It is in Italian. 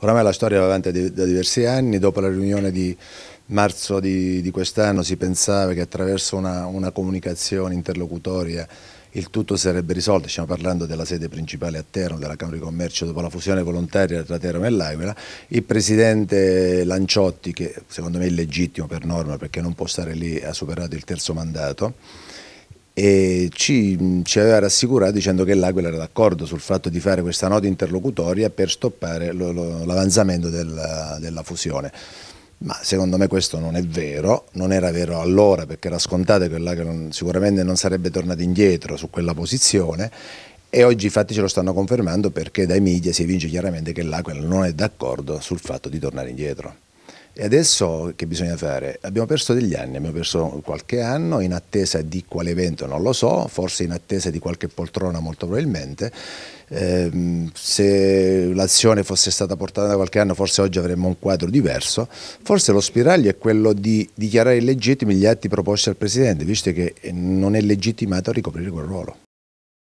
Oramai la storia va avanti da diversi anni, dopo la riunione di marzo di, di quest'anno si pensava che attraverso una, una, comunicazione interlocutoria il tutto sarebbe risolto, stiamo parlando della sede principale a Teramo, della Camera di Commercio, dopo la fusione volontaria tra Teramo e L'Aquila, il Presidente Lanciotti, che secondo me è illegittimo per norma perché non può stare lì, ha superato il terzo mandato, e ci, ci, aveva rassicurato dicendo che l'Aquila era d'accordo sul fatto di fare questa nota interlocutoria per stoppare l'avanzamento della, della fusione. Ma secondo me questo non è vero, non era vero allora perché era scontato che l'Aquila sicuramente non sarebbe tornata indietro su quella posizione e oggi i fatti ce lo stanno confermando perché dai media si evince chiaramente che l'Aquila non è d'accordo sul fatto di tornare indietro. E adesso che bisogna fare? Abbiamo perso degli anni, abbiamo perso qualche anno in attesa di quale evento, non lo so, forse in attesa di qualche poltrona molto probabilmente. Eh, se l'azione fosse stata portata da qualche anno forse oggi avremmo un quadro diverso, forse lo spiraglio è quello di dichiarare illegittimi gli atti proposti al Presidente, visto che non è legittimato a ricoprire quel ruolo.